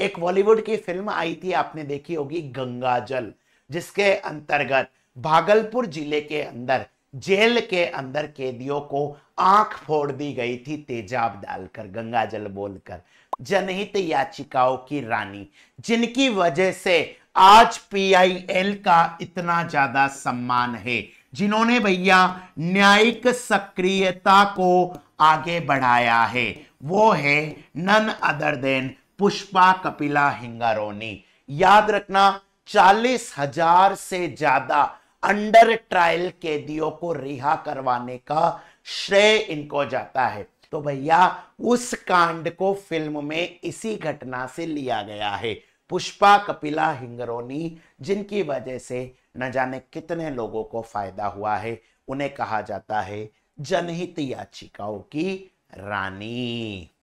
एक बॉलीवुड की फिल्म आई थी आपने देखी होगी गंगा जल जिसके अंतर्गत भागलपुर जिले के अंदर जेल के अंदर कैदियों को आंख फोड़ दी गई थी तेजाब डालकर गंगा जल बोलकर जनहित याचिकाओं की रानी जिनकी वजह से आज पीआईएल का इतना ज्यादा सम्मान है जिन्होंने भैया न्यायिक सक्रियता को आगे बढ़ाया है वो है none other than Pushpa Kapila Hingorani याद रखना चालीस हजार से ज्यादा अंडर ट्रायल कैदियों को रिहा करवाने का श्रेय इनको जाता है तो भैया उस कांड को फिल्म में इसी घटना से लिया गया है पुष्पा कपिला हिंगरोनी जिनकी वजह से न जाने कितने लोगों को फायदा हुआ है उन्हें कहा जाता है जनहित याचिकाओं की रानी